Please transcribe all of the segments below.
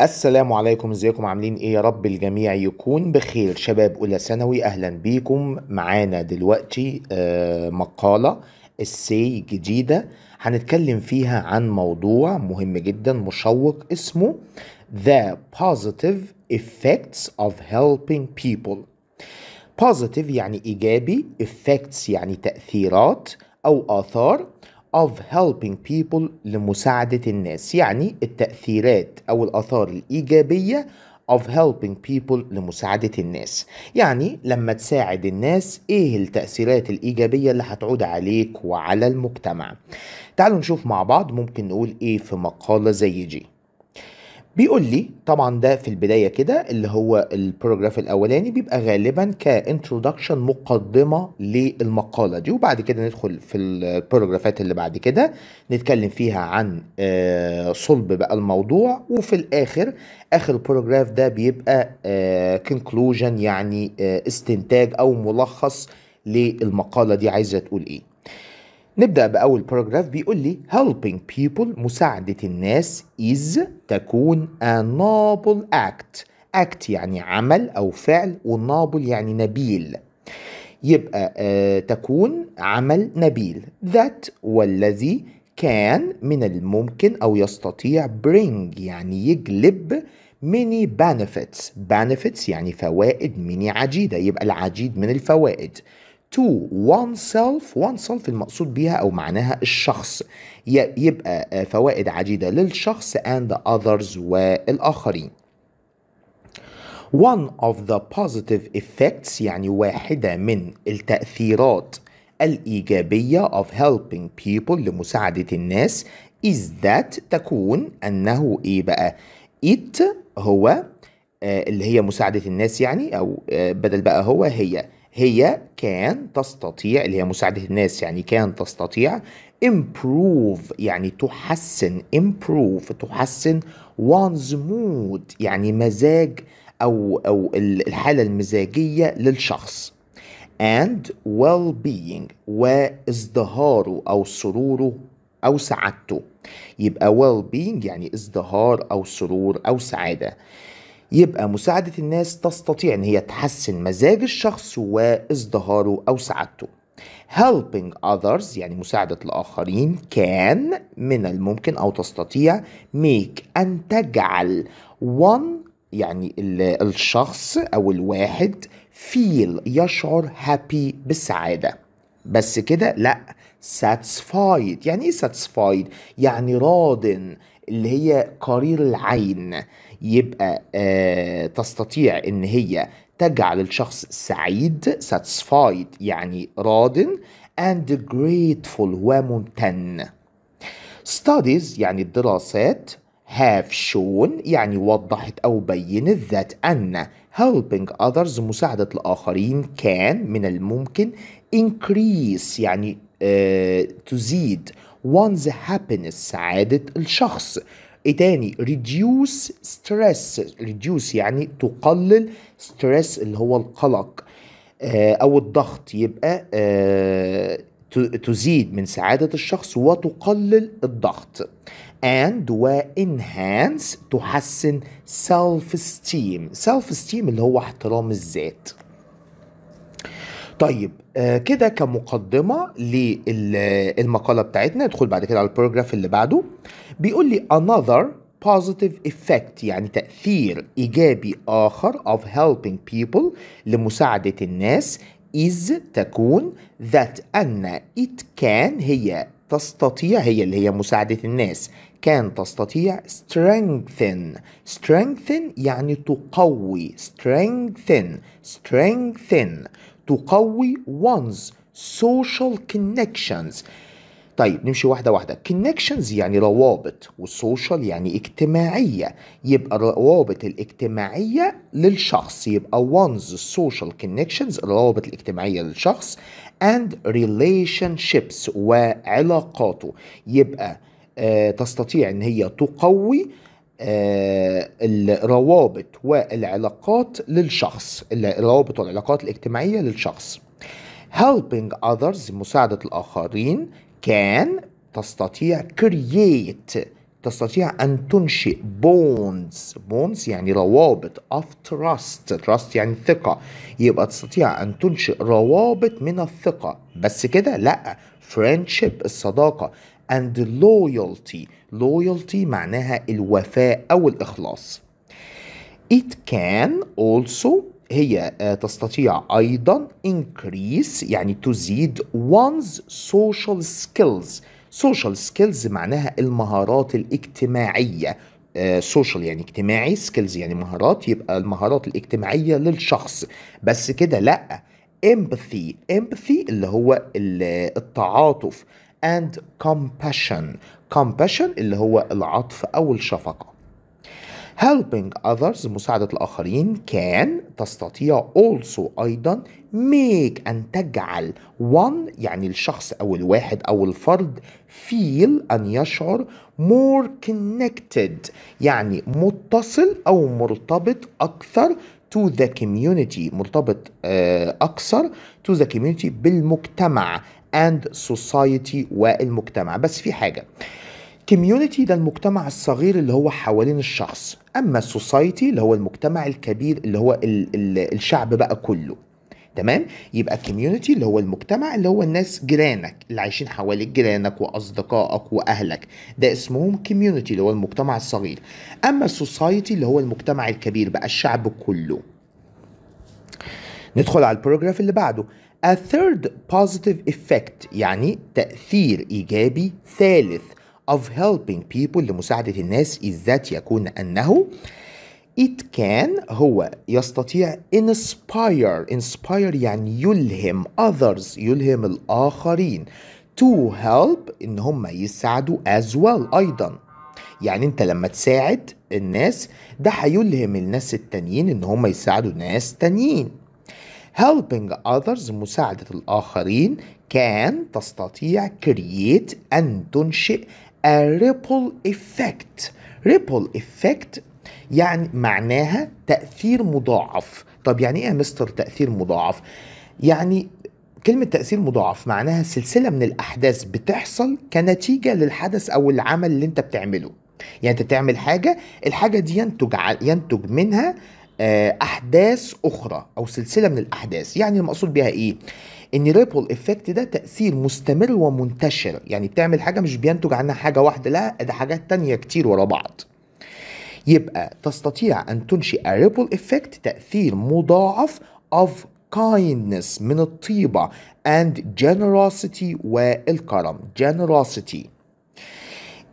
السلام عليكم ازيكم عاملين ايه يا رب الجميع يكون بخير شباب اولى ثانوي اهلا بيكم معانا دلوقتي آه، مقاله السي جديده هنتكلم فيها عن موضوع مهم جدا مشوق اسمه The Positive Effects of Helping People Positive يعني إيجابي Effects يعني تأثيرات أو آثار of helping people لمساعدة الناس يعني التأثيرات أو الآثار الإيجابية of helping people لمساعدة الناس يعني لما تساعد الناس ايه التأثيرات الإيجابية اللي هتعود عليك وعلى المجتمع تعالوا نشوف مع بعض ممكن نقول ايه في مقالة زي دي بيقول لي طبعا ده في البدايه كده اللي هو البروجراف الاولاني بيبقى غالبا كانترودكشن مقدمه للمقاله دي وبعد كده ندخل في البروجرافات اللي بعد كده نتكلم فيها عن آه، صلب بقى الموضوع وفي الاخر اخر البروجراف ده بيبقى كونكلوجن آه، يعني آه، استنتاج او ملخص للمقاله دي عايزه تقول ايه نبدأ بأول باراجراف بيقول لي helping people مساعدة الناس is تكون a noble act act يعني عمل أو فعل والنابل يعني نبيل يبقى آه تكون عمل نبيل that والذي كان من الممكن أو يستطيع bring يعني يجلب many benefits benefits يعني فوائد many عجيدة يبقى العجيد من الفوائد to oneself oneself المقصود بيها أو معناها الشخص يبقى آه، فوائد عديدة للشخص and others والآخرين One of the positive effects يعني واحدة من التأثيرات الإيجابية of helping people لمساعدة الناس is that تكون أنه إيه بقى it هو آه اللي هي مساعدة الناس يعني أو آه بدل بقى هو هي هي كان تستطيع اللي هي مساعدة الناس يعني كان تستطيع improve يعني تحسن improve تحسن one's mood يعني مزاج أو أو الحالة المزاجية للشخص and well-being وازدهاره أو سروره أو سعادته يبقى well-being يعني ازدهار أو سرور أو سعادة يبقى مساعدة الناس تستطيع إن هي تحسن مزاج الشخص وازدهاره أو سعادته. helping others يعني مساعدة الآخرين كان من الممكن أو تستطيع make أن تجعل one يعني الشخص أو الواحد feel يشعر happy بالسعادة بس كده لا ساتسفايد يعني ايه ساتسفايد يعني راض اللي هي قرير العين يبقى آه تستطيع ان هي تجعل الشخص سعيد ساتسفايد يعني راض and grateful وممتن studies يعني الدراسات have shown يعني وضحت أو بينت that أن helping others مساعدة الآخرين كان من الممكن increase يعني uh, آه، تزيد one's happiness سعادة الشخص ايه تاني reduce stress reduce يعني تقلل stress اللي هو القلق uh, او الضغط يبقى uh, تزيد من سعادة الشخص وتقلل الضغط and و enhance تحسن self esteem self esteem اللي هو احترام الذات طيب آه كده كمقدمة للمقالة بتاعتنا ندخل بعد كده على البروجراف اللي بعده بيقول لي another positive effect يعني تأثير إيجابي آخر of helping people لمساعدة الناس is تكون that أن it can هي تستطيع هي اللي هي مساعدة الناس كان تستطيع strengthen strengthen يعني تقوي strengthen strengthen تقوي one's social connections طيب نمشي واحدة واحدة كونكشنز يعني روابط وسوشيال يعني اجتماعية يبقى الروابط الاجتماعية للشخص يبقى one's social connections الروابط الاجتماعية للشخص and relationships وعلاقاته يبقى آه تستطيع ان هي تقوي آه الروابط والعلاقات للشخص الروابط والعلاقات الاجتماعية للشخص helping others مساعدة الآخرين كان تستطيع كرييت تستطيع أن تنشئ بونز بونز يعني روابط of trust trust يعني ثقة يبقى تستطيع أن تنشئ روابط من الثقة بس كده لأ friendship الصداقة and loyalty loyalty معناها الوفاء أو الإخلاص it can also هي آه، تستطيع أيضا increase يعني تزيد one's social skills social skills معناها المهارات الاجتماعية سوشيال آه، يعني اجتماعي سكيلز يعني مهارات يبقى المهارات الاجتماعية للشخص بس كده لأ empathy empathy اللي هو التعاطف and compassion compassion اللي هو العطف أو الشفقة helping others مساعدة الآخرين can تستطيع also أيضا make أن تجعل one يعني الشخص أو الواحد أو الفرد feel أن يشعر more connected يعني متصل أو مرتبط أكثر to the community مرتبط آه، أكثر to the community بالمجتمع and society والمجتمع بس في حاجة كوميونتي ده المجتمع الصغير اللي هو حوالين الشخص اما السوسايتي اللي هو المجتمع الكبير اللي هو ال ال الشعب بقى كله تمام يبقى كوميونتي اللي هو المجتمع اللي هو الناس جيرانك اللي عايشين حواليك جيرانك واصدقائك واهلك ده اسمهم كوميونتي اللي هو المجتمع الصغير اما السوسايتي اللي هو المجتمع الكبير بقى الشعب كله ندخل على البروجراف اللي بعده A third positive effect يعني تأثير إيجابي ثالث of helping people لمساعدة الناس is that يكون أنه it can هو يستطيع inspire inspire يعني يلهم others يلهم الآخرين to help إن هم يساعدوا as well أيضا يعني أنت لما تساعد الناس ده هيلهم الناس التانيين إن هم يساعدوا ناس تانيين helping others مساعدة الآخرين can تستطيع create أن تنشئ a ripple effect ripple effect يعني معناها تأثير مضاعف طب يعني ايه يا مستر تأثير مضاعف يعني كلمة تأثير مضاعف معناها سلسلة من الأحداث بتحصل كنتيجة للحدث أو العمل اللي أنت بتعمله يعني أنت تعمل حاجة الحاجة دي ينتج ينتج منها آه، احداث اخرى او سلسله من الاحداث يعني المقصود بيها ايه ان ريبل افكت ده تاثير مستمر ومنتشر يعني بتعمل حاجه مش بينتج عنها حاجه واحده لا ده حاجات تانية كتير ورا بعض يبقى تستطيع ان تنشئ ريبل افكت تاثير مضاعف of kindness من الطيبة and generosity والكرم generosity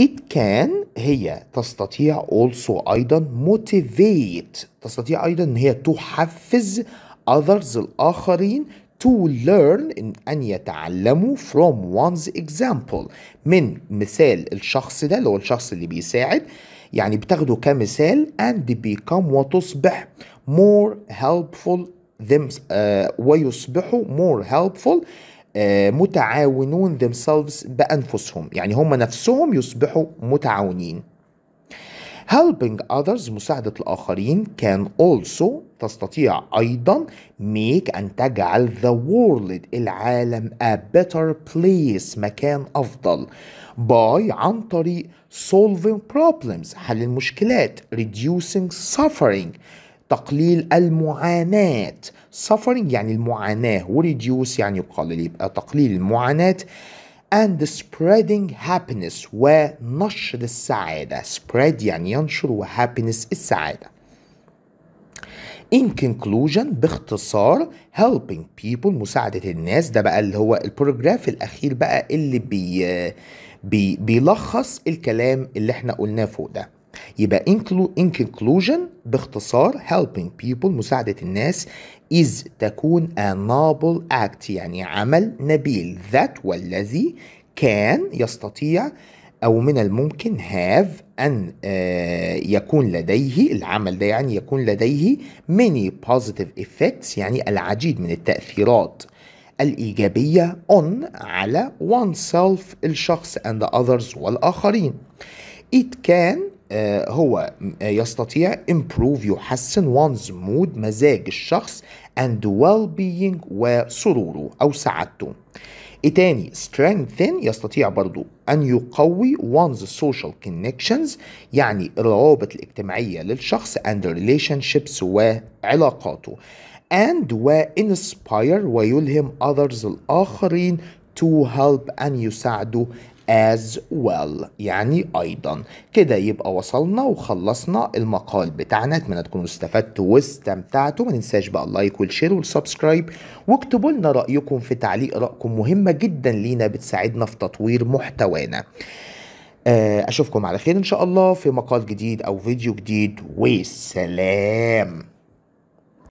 it can هي تستطيع also أيضا motivate تستطيع أيضا أن هي تحفز others الآخرين to learn إن, أن يتعلموا from one's example من مثال الشخص ده اللي هو الشخص اللي بيساعد يعني بتاخده كمثال and become وتصبح more helpful them uh, ويصبحوا more helpful آه، متعاونون themselves بأنفسهم يعني هم نفسهم يصبحوا متعاونين helping others مساعدة الآخرين can also تستطيع أيضا make أن تجعل the world العالم a better place مكان أفضل by عن طريق solving problems حل المشكلات reducing suffering تقليل المعاناة suffering يعني المعاناة و reduce يعني يقلل يبقى تقليل المعاناة and spreading happiness ونشر السعادة spread يعني ينشر و happiness السعادة in conclusion باختصار helping people مساعدة الناس ده بقى اللي هو البروجراف الأخير بقى اللي بي بي بيلخص الكلام اللي احنا قلناه فوق ده يبقى in conclusion باختصار helping people مساعدة الناس is تكون a noble act يعني عمل نبيل that والذي كان يستطيع أو من الممكن have أن آه، يكون لديه العمل ده يعني يكون لديه many positive effects يعني العديد من التأثيرات الإيجابية on على oneself الشخص and the others والآخرين it can آه، هو آه، يستطيع improve يحسن one's mood مزاج الشخص and well-being وسروره أو سعادته ايه تاني strengthen يستطيع برضو ان يقوي one's social connections يعني الروابط الاجتماعية للشخص and relationships وعلاقاته and inspire ويلهم others الآخرين to help أن يساعدوا as well يعني أيضا كده يبقى وصلنا وخلصنا المقال بتاعنا أتمنى تكونوا استفدتوا واستمتعتوا ما ننساش بقى اللايك والشير والسبسكرايب واكتبوا لنا رأيكم في تعليق رأيكم مهمة جدا لينا بتساعدنا في تطوير محتوانا آه، أشوفكم على خير إن شاء الله في مقال جديد أو فيديو جديد وسلام